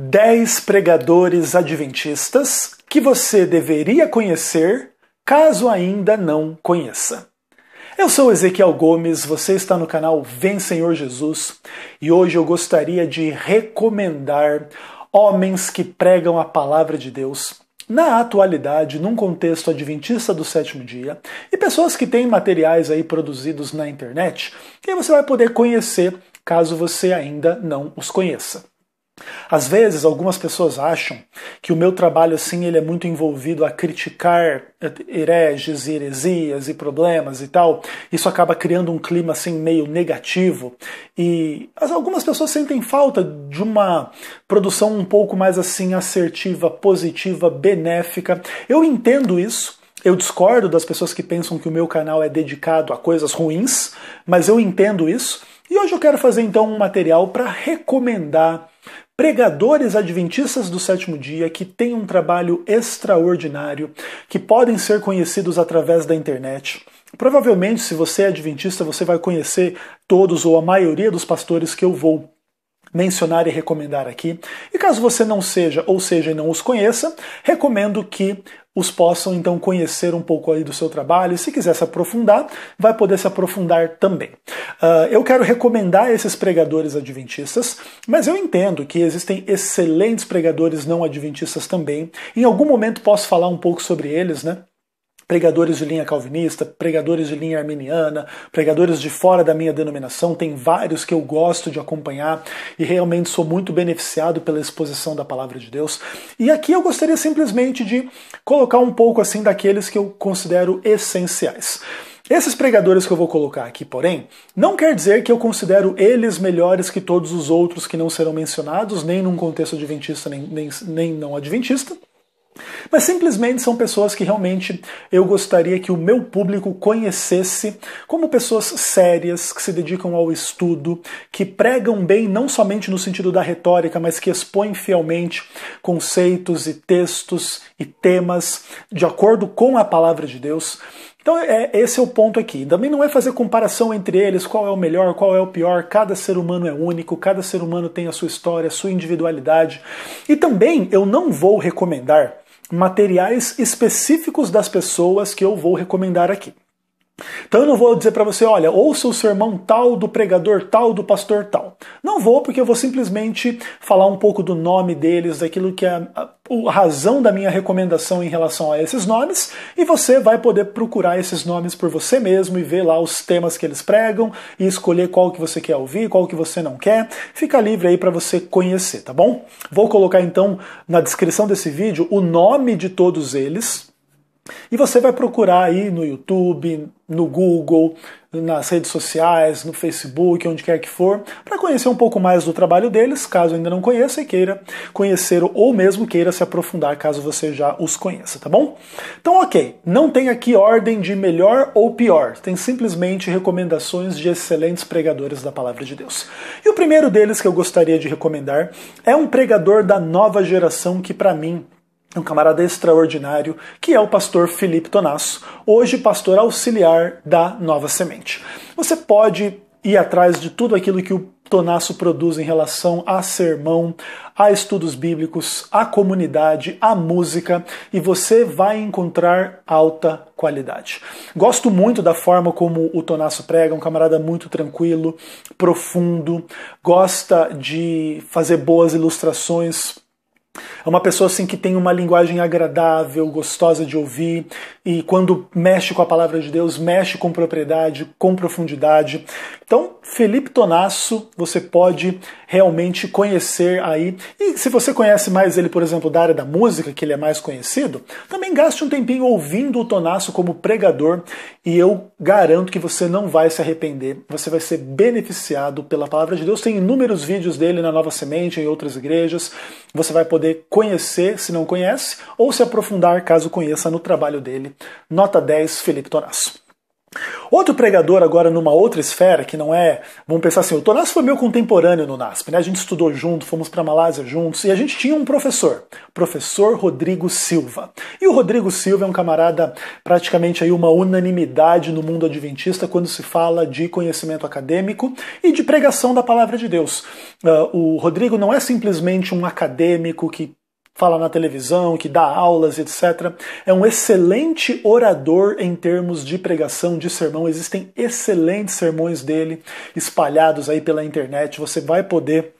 10 pregadores adventistas que você deveria conhecer caso ainda não conheça. Eu sou Ezequiel Gomes, você está no canal Vem Senhor Jesus e hoje eu gostaria de recomendar homens que pregam a palavra de Deus na atualidade, num contexto adventista do sétimo dia, e pessoas que têm materiais aí produzidos na internet, que você vai poder conhecer caso você ainda não os conheça. Às vezes, algumas pessoas acham que o meu trabalho assim ele é muito envolvido a criticar eh, hereges e heresias e problemas e tal. Isso acaba criando um clima assim meio negativo e algumas pessoas sentem falta de uma produção um pouco mais assim assertiva, positiva, benéfica. Eu entendo isso. Eu discordo das pessoas que pensam que o meu canal é dedicado a coisas ruins, mas eu entendo isso. E hoje eu quero fazer então um material para recomendar pregadores adventistas do sétimo dia que têm um trabalho extraordinário, que podem ser conhecidos através da internet. Provavelmente, se você é adventista, você vai conhecer todos ou a maioria dos pastores que eu vou mencionar e recomendar aqui. E caso você não seja, ou seja, e não os conheça, recomendo que os possam então conhecer um pouco aí do seu trabalho. E se quiser se aprofundar, vai poder se aprofundar também. Uh, eu quero recomendar esses pregadores adventistas, mas eu entendo que existem excelentes pregadores não adventistas também. Em algum momento posso falar um pouco sobre eles, né? pregadores de linha calvinista, pregadores de linha arminiana, pregadores de fora da minha denominação, tem vários que eu gosto de acompanhar e realmente sou muito beneficiado pela exposição da palavra de Deus. E aqui eu gostaria simplesmente de colocar um pouco assim daqueles que eu considero essenciais. Esses pregadores que eu vou colocar aqui, porém, não quer dizer que eu considero eles melhores que todos os outros que não serão mencionados, nem num contexto adventista, nem, nem, nem não adventista. Mas simplesmente são pessoas que realmente eu gostaria que o meu público conhecesse como pessoas sérias, que se dedicam ao estudo, que pregam bem não somente no sentido da retórica, mas que expõem fielmente conceitos e textos e temas de acordo com a palavra de Deus. Então é, esse é o ponto aqui. Também não é fazer comparação entre eles, qual é o melhor, qual é o pior. Cada ser humano é único, cada ser humano tem a sua história, a sua individualidade. E também eu não vou recomendar materiais específicos das pessoas que eu vou recomendar aqui. Então eu não vou dizer para você, olha, ouça o sermão tal do pregador tal do pastor tal. Não vou, porque eu vou simplesmente falar um pouco do nome deles, daquilo que é a, a razão da minha recomendação em relação a esses nomes, e você vai poder procurar esses nomes por você mesmo e ver lá os temas que eles pregam e escolher qual que você quer ouvir, qual que você não quer. Fica livre aí para você conhecer, tá bom? Vou colocar então na descrição desse vídeo o nome de todos eles, e você vai procurar aí no YouTube, no Google, nas redes sociais, no Facebook, onde quer que for, para conhecer um pouco mais do trabalho deles, caso ainda não conheça e queira conhecer ou mesmo queira se aprofundar, caso você já os conheça, tá bom? Então, ok, não tem aqui ordem de melhor ou pior, tem simplesmente recomendações de excelentes pregadores da palavra de Deus. E o primeiro deles que eu gostaria de recomendar é um pregador da nova geração que, para mim, um camarada extraordinário, que é o pastor Felipe Tonasso, hoje pastor auxiliar da Nova Semente. Você pode ir atrás de tudo aquilo que o Tonasso produz em relação a sermão, a estudos bíblicos, a comunidade, a música e você vai encontrar alta qualidade. Gosto muito da forma como o Tonasso prega, um camarada muito tranquilo, profundo, gosta de fazer boas ilustrações é uma pessoa assim que tem uma linguagem agradável, gostosa de ouvir e quando mexe com a palavra de Deus, mexe com propriedade, com profundidade. Então, Felipe Tonasso, você pode realmente conhecer aí. E se você conhece mais ele, por exemplo, da área da música, que ele é mais conhecido, também gaste um tempinho ouvindo o Tonasso como pregador e eu garanto que você não vai se arrepender. Você vai ser beneficiado pela palavra de Deus. Tem inúmeros vídeos dele na Nova Semente, em outras igrejas. Você vai poder poder conhecer se não conhece, ou se aprofundar caso conheça no trabalho dele. Nota 10, Felipe Tonasso. Outro pregador, agora numa outra esfera, que não é. Vamos pensar assim: o Tonás foi meu contemporâneo no NASP, né? A gente estudou junto, fomos para Malásia juntos, e a gente tinha um professor, professor Rodrigo Silva. E o Rodrigo Silva é um camarada, praticamente aí uma unanimidade no mundo adventista quando se fala de conhecimento acadêmico e de pregação da palavra de Deus. Uh, o Rodrigo não é simplesmente um acadêmico que fala na televisão, que dá aulas, etc. É um excelente orador em termos de pregação, de sermão. Existem excelentes sermões dele espalhados aí pela internet. Você vai poder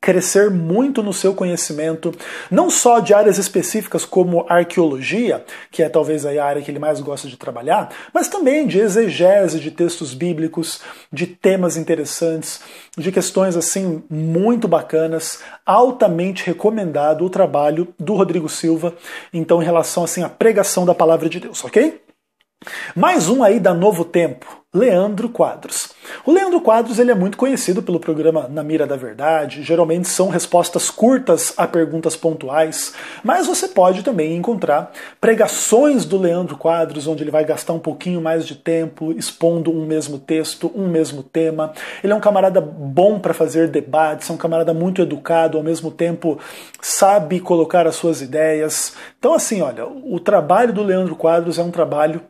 crescer muito no seu conhecimento, não só de áreas específicas como arqueologia, que é talvez a área que ele mais gosta de trabalhar, mas também de exegese de textos bíblicos, de temas interessantes, de questões assim muito bacanas, altamente recomendado o trabalho do Rodrigo Silva, então em relação assim à pregação da palavra de Deus, OK? Mais um aí da Novo Tempo, Leandro Quadros. O Leandro Quadros ele é muito conhecido pelo programa Na Mira da Verdade, geralmente são respostas curtas a perguntas pontuais, mas você pode também encontrar pregações do Leandro Quadros, onde ele vai gastar um pouquinho mais de tempo expondo um mesmo texto, um mesmo tema. Ele é um camarada bom para fazer debates, é um camarada muito educado, ao mesmo tempo sabe colocar as suas ideias. Então, assim, olha, o trabalho do Leandro Quadros é um trabalho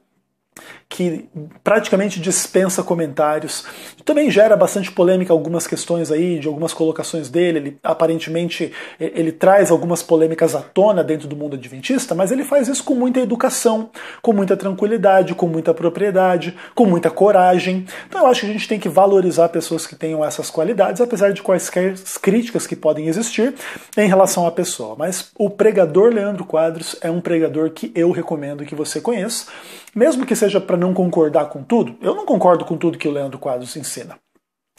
que praticamente dispensa comentários. Também gera bastante polêmica algumas questões aí, de algumas colocações dele. Ele, aparentemente ele traz algumas polêmicas à tona dentro do mundo adventista, mas ele faz isso com muita educação, com muita tranquilidade, com muita propriedade, com muita coragem. Então eu acho que a gente tem que valorizar pessoas que tenham essas qualidades, apesar de quaisquer críticas que podem existir em relação à pessoa. Mas o pregador Leandro Quadros é um pregador que eu recomendo que você conheça, mesmo que seja para não concordar com tudo? Eu não concordo com tudo que o Leandro Quadros ensina.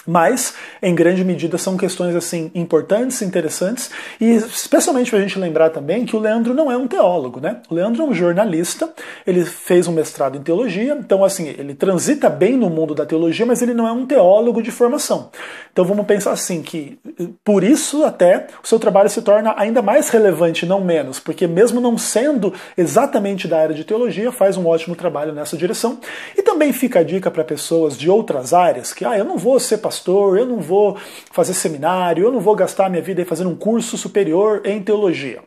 Mas, em grande medida, são questões assim importantes, interessantes, e especialmente para a gente lembrar também que o Leandro não é um teólogo, né? O Leandro é um jornalista, ele fez um mestrado em teologia, então assim, ele transita bem no mundo da teologia, mas ele não é um teólogo de formação. Então vamos pensar assim que por isso até o seu trabalho se torna ainda mais relevante, não menos, porque mesmo não sendo exatamente da área de teologia, faz um ótimo trabalho nessa direção. E também fica a dica para pessoas de outras áreas que, ah, eu não vou ser pastor, eu não vou fazer seminário, eu não vou gastar minha vida fazendo um curso superior em teologia.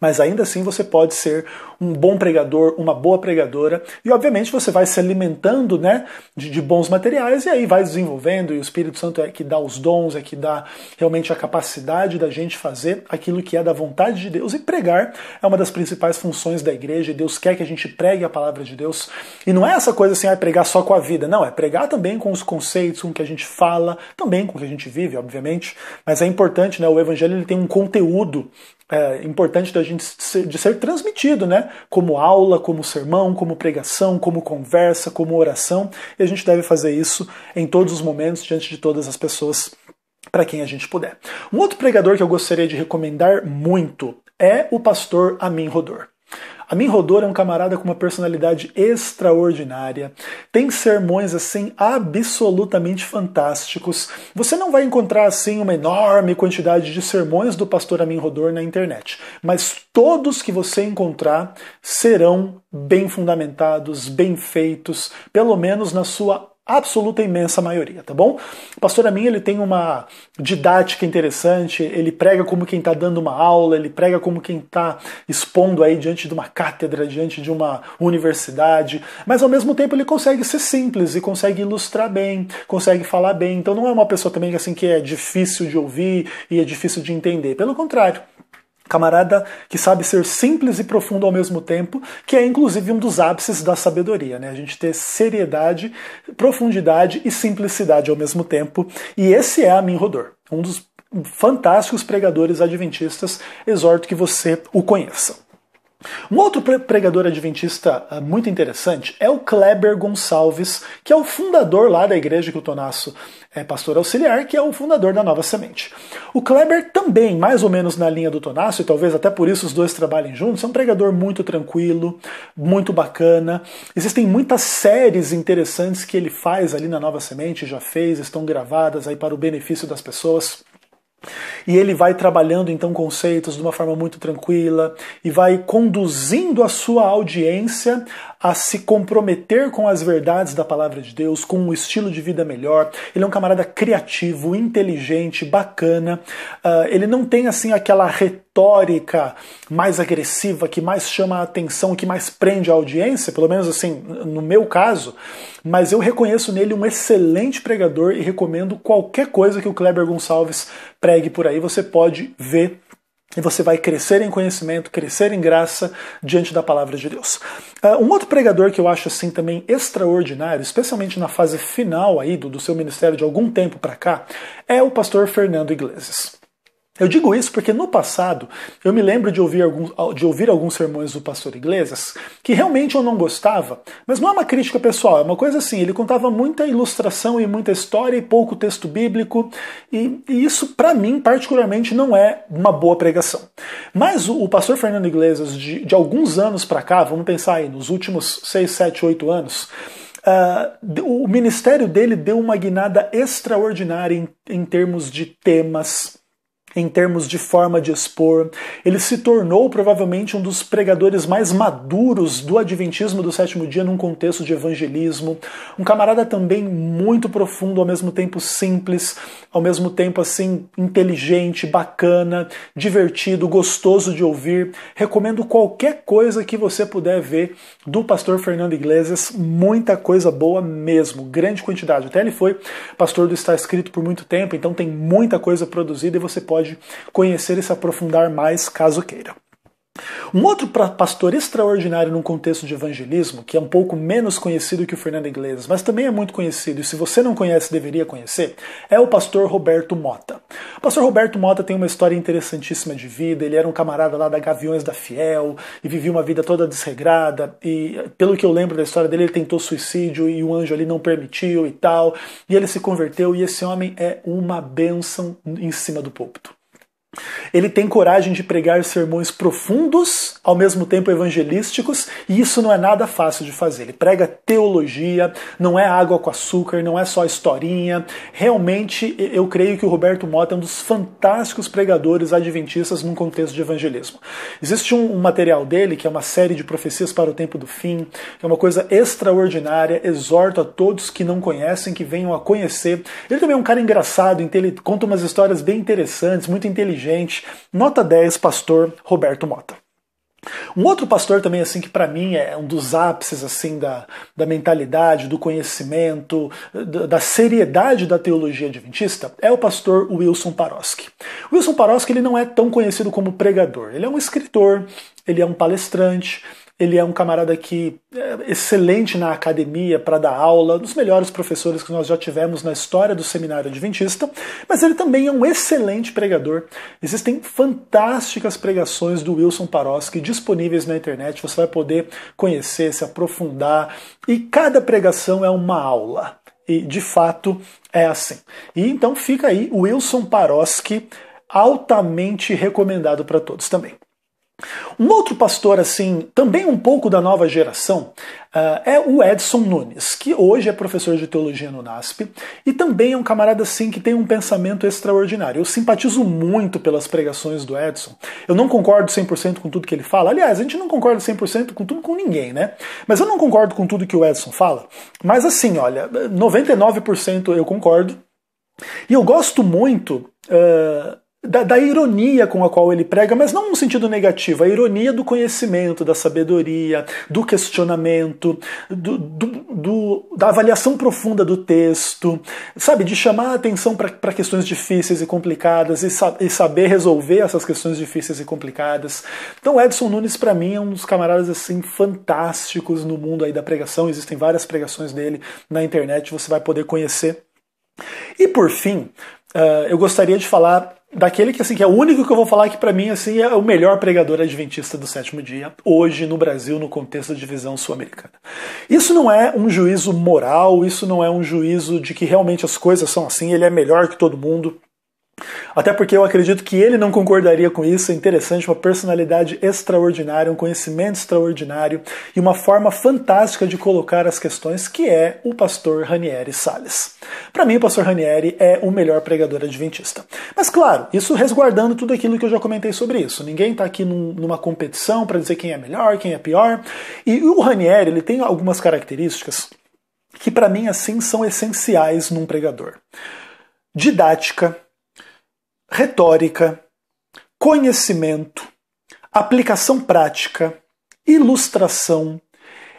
Mas ainda assim você pode ser um bom pregador, uma boa pregadora, e obviamente você vai se alimentando né, de, de bons materiais e aí vai desenvolvendo, e o Espírito Santo é que dá os dons, é que dá realmente a capacidade da gente fazer aquilo que é da vontade de Deus, e pregar é uma das principais funções da igreja, e Deus quer que a gente pregue a palavra de Deus, e não é essa coisa assim, ah, é pregar só com a vida, não, é pregar também com os conceitos, com o que a gente fala, também com o que a gente vive, obviamente, mas é importante, né, o evangelho ele tem um conteúdo é, importante da gente ser, de ser transmitido, né? como aula, como sermão, como pregação, como conversa, como oração, e a gente deve fazer isso em todos os momentos, diante de todas as pessoas, para quem a gente puder. Um outro pregador que eu gostaria de recomendar muito é o pastor Amin Rodor. Amin Rodor é um camarada com uma personalidade extraordinária, tem sermões assim absolutamente fantásticos. Você não vai encontrar assim uma enorme quantidade de sermões do pastor Amin Rodor na internet, mas todos que você encontrar serão bem fundamentados, bem feitos, pelo menos na sua absoluta imensa maioria, tá bom? O pastor Amin, ele tem uma didática interessante, ele prega como quem está dando uma aula, ele prega como quem está expondo aí diante de uma cátedra, diante de uma universidade, mas ao mesmo tempo ele consegue ser simples e consegue ilustrar bem, consegue falar bem, então não é uma pessoa também assim que é difícil de ouvir e é difícil de entender, pelo contrário, camarada que sabe ser simples e profundo ao mesmo tempo, que é inclusive um dos ápices da sabedoria, né? A gente ter seriedade, profundidade e simplicidade ao mesmo tempo. E esse é Amin Rodor, um dos fantásticos pregadores adventistas. Exorto que você o conheça. Um outro pregador adventista ah, muito interessante é o Kleber Gonçalves, que é o fundador lá da igreja que o Tonasso é pastor auxiliar, que é o fundador da Nova Semente. O Kleber também, mais ou menos na linha do Tonasso, e talvez até por isso os dois trabalhem juntos, é um pregador muito tranquilo, muito bacana. Existem muitas séries interessantes que ele faz ali na Nova Semente, já fez, estão gravadas aí para o benefício das pessoas. E ele vai trabalhando então conceitos de uma forma muito tranquila e vai conduzindo a sua audiência a se comprometer com as verdades da palavra de Deus, com um estilo de vida melhor. Ele é um camarada criativo, inteligente, bacana. Uh, ele não tem assim aquela retórica mais agressiva que mais chama a atenção, que mais prende a audiência, pelo menos assim no meu caso. Mas eu reconheço nele um excelente pregador e recomendo qualquer coisa que o Kleber Gonçalves pregue por aí. Você pode ver e você vai crescer em conhecimento, crescer em graça diante da palavra de Deus. Ah, um outro pregador que eu acho assim também extraordinário, especialmente na fase final aí do, do seu ministério de algum tempo para cá, é o pastor Fernando Iglesias. Eu digo isso porque no passado eu me lembro de ouvir, alguns, de ouvir alguns sermões do pastor Iglesias que realmente eu não gostava, mas não é uma crítica pessoal, é uma coisa assim, ele contava muita ilustração e muita história e pouco texto bíblico, e, e isso para mim particularmente não é uma boa pregação. Mas o, o pastor Fernando Iglesias, de, de alguns anos para cá, vamos pensar aí, nos últimos 6, 7, 8 anos, uh, o ministério dele deu uma guinada extraordinária em, em termos de temas em termos de forma de expor. Ele se tornou provavelmente um dos pregadores mais maduros do Adventismo do sétimo dia num contexto de evangelismo. Um camarada também muito profundo, ao mesmo tempo simples, ao mesmo tempo assim inteligente, bacana, divertido, gostoso de ouvir. Recomendo qualquer coisa que você puder ver do pastor Fernando Iglesias, muita coisa boa mesmo, grande quantidade. Até ele foi pastor do Está Escrito por muito tempo, então tem muita coisa produzida e você pode pode conhecer e se aprofundar mais caso queira. Um outro pastor extraordinário num contexto de evangelismo, que é um pouco menos conhecido que o Fernando Iglesias, mas também é muito conhecido, e se você não conhece, deveria conhecer, é o pastor Roberto Mota. O pastor Roberto Mota tem uma história interessantíssima de vida, ele era um camarada lá da Gaviões da Fiel, e vivia uma vida toda desregrada, e pelo que eu lembro da história dele, ele tentou suicídio e o anjo ali não permitiu e tal, e ele se converteu, e esse homem é uma bênção em cima do púlpito. Ele tem coragem de pregar sermões profundos, ao mesmo tempo evangelísticos, e isso não é nada fácil de fazer. Ele prega teologia, não é água com açúcar, não é só historinha. Realmente, eu creio que o Roberto Mota é um dos fantásticos pregadores adventistas num contexto de evangelismo. Existe um, um material dele, que é uma série de profecias para o tempo do fim, que é uma coisa extraordinária. Exorto a todos que não conhecem que venham a conhecer. Ele também é um cara engraçado, ele conta umas histórias bem interessantes, muito inteligente inteligente. Nota 10, pastor Roberto Mota. Um outro pastor também assim que para mim é um dos ápices assim da, da mentalidade, do conhecimento, da, da seriedade da teologia adventista é o pastor Wilson Paroski. Wilson Paroski ele não é tão conhecido como pregador, ele é um escritor, ele é um palestrante, ele é um camarada que é excelente na academia para dar aula, um dos melhores professores que nós já tivemos na história do seminário adventista, mas ele também é um excelente pregador. Existem fantásticas pregações do Wilson Paroski disponíveis na internet, você vai poder conhecer, se aprofundar, e cada pregação é uma aula. E de fato é assim. E então fica aí Wilson Paroski altamente recomendado para todos também. Um outro pastor, assim, também um pouco da nova geração, eh, é o Edson Nunes, que hoje é professor de teologia no NASP e também é um camarada, assim, que tem um pensamento extraordinário. Eu simpatizo muito pelas pregações do Edson. Eu não concordo 100% com tudo que ele fala. Aliás, a gente não concorda 100% com tudo com ninguém, né? Mas eu não concordo com tudo que o Edson fala. Mas, assim, olha, 99% eu concordo. E eu gosto muito. Uh, da, da, ironia com a qual ele prega, mas não no sentido negativo, a ironia do conhecimento, da sabedoria, do questionamento, do, do, do, da avaliação profunda do texto, sabe? De chamar a atenção para questões difíceis e complicadas e, sa e, saber resolver essas questões difíceis e complicadas. Então, Edson Nunes, para mim, é um dos camaradas assim fantásticos no mundo aí da pregação. Existem várias pregações dele na internet, você vai poder conhecer. E por fim, uh, eu gostaria de falar daquele que assim que é o único que eu vou falar que para mim assim é o melhor pregador adventista do sétimo dia hoje no Brasil no contexto da divisão sul-americana. Isso não é um juízo moral, isso não é um juízo de que realmente as coisas são assim, ele é melhor que todo mundo. Até porque eu acredito que ele não concordaria com isso. É interessante, uma personalidade extraordinária, um conhecimento extraordinário e uma forma fantástica de colocar as questões, que é o pastor Ranieri Salles. Para mim, o pastor Ranieri é o melhor pregador adventista. Mas, claro, isso resguardando tudo aquilo que eu já comentei sobre isso. Ninguém está aqui num, numa competição para dizer quem é melhor, quem é pior. E o Ranieri ele tem algumas características que, para mim, assim, são essenciais num pregador: didática retórica, conhecimento, aplicação prática, ilustração.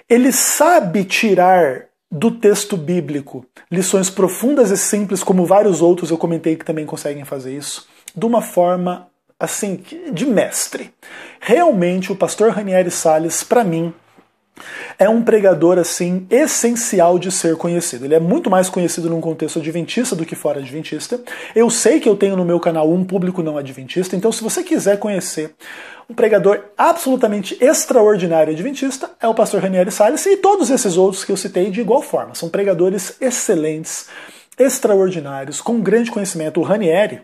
Ele sabe tirar do texto bíblico lições profundas e simples, como vários outros eu comentei que também conseguem fazer isso, de uma forma assim, de mestre. Realmente, o pastor Ranieri Sales, para mim, é um pregador assim essencial de ser conhecido. Ele é muito mais conhecido num contexto adventista do que fora adventista. Eu sei que eu tenho no meu canal um público não adventista, então se você quiser conhecer um pregador absolutamente extraordinário adventista é o pastor Ranieri Salles e todos esses outros que eu citei de igual forma. São pregadores excelentes, extraordinários, com grande conhecimento. O Ranieri,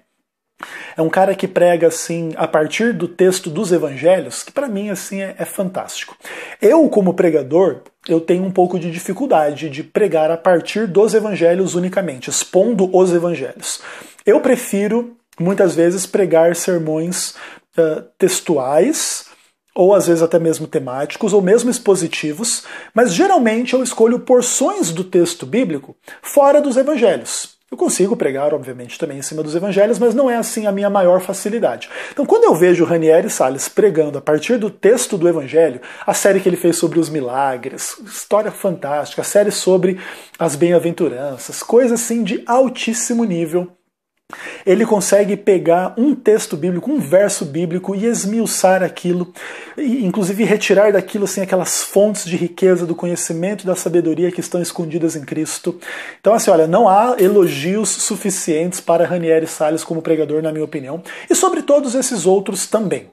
é um cara que prega assim a partir do texto dos evangelhos, que para mim assim é, é fantástico. Eu como pregador, eu tenho um pouco de dificuldade de pregar a partir dos evangelhos unicamente, expondo os evangelhos. Eu prefiro muitas vezes pregar sermões uh, textuais, ou às vezes até mesmo temáticos, ou mesmo expositivos, mas geralmente eu escolho porções do texto bíblico fora dos evangelhos. Eu consigo pregar, obviamente, também em cima dos evangelhos, mas não é assim a minha maior facilidade. Então, quando eu vejo Ranieri Salles pregando a partir do texto do evangelho, a série que ele fez sobre os milagres, história fantástica, a série sobre as bem-aventuranças, coisa assim de altíssimo nível ele consegue pegar um texto bíblico, um verso bíblico e esmiuçar aquilo, e inclusive retirar daquilo assim, aquelas fontes de riqueza do conhecimento e da sabedoria que estão escondidas em Cristo. Então, assim, olha, não há elogios suficientes para Ranieri Salles como pregador, na minha opinião, e sobre todos esses outros também.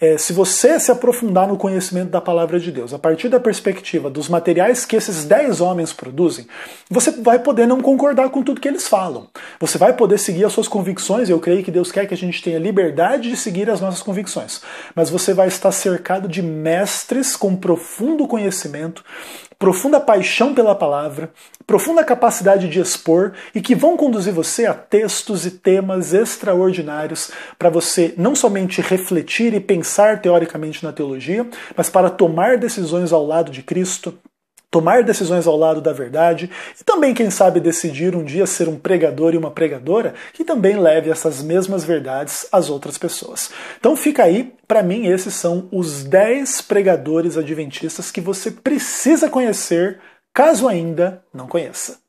É, se você se aprofundar no conhecimento da palavra de Deus, a partir da perspectiva dos materiais que esses dez homens produzem, você vai poder não concordar com tudo que eles falam. Você vai poder seguir as suas suas convicções, eu creio que Deus quer que a gente tenha liberdade de seguir as nossas convicções. Mas você vai estar cercado de mestres com profundo conhecimento, profunda paixão pela palavra, profunda capacidade de expor e que vão conduzir você a textos e temas extraordinários para você não somente refletir e pensar teoricamente na teologia, mas para tomar decisões ao lado de Cristo tomar decisões ao lado da verdade e também, quem sabe, decidir um dia ser um pregador e uma pregadora que também leve essas mesmas verdades às outras pessoas. Então fica aí, para mim, esses são os 10 pregadores adventistas que você precisa conhecer, caso ainda não conheça.